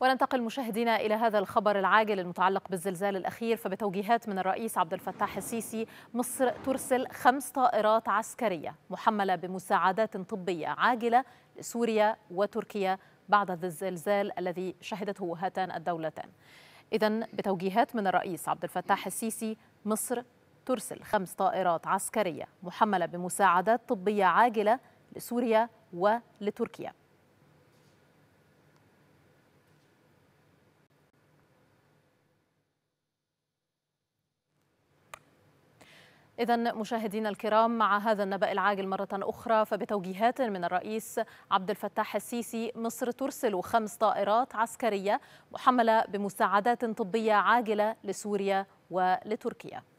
وننتقل مشاهدينا إلى هذا الخبر العاجل المتعلق بالزلزال الأخير فبتوجيهات من الرئيس عبد الفتاح السيسي مصر ترسل خمس طائرات عسكرية محملة بمساعدات طبية عاجلة لسوريا وتركيا بعد الزلزال الذي شهدته هاتان الدولتان إذا بتوجيهات من الرئيس عبد الفتاح السيسي مصر ترسل خمس طائرات عسكرية محملة بمساعدات طبية عاجلة لسوريا ولتركيا إذا مشاهدينا الكرام مع هذا النبأ العاجل مرة أخرى فبتوجيهات من الرئيس عبد الفتاح السيسي مصر ترسل خمس طائرات عسكرية محملة بمساعدات طبية عاجلة لسوريا ولتركيا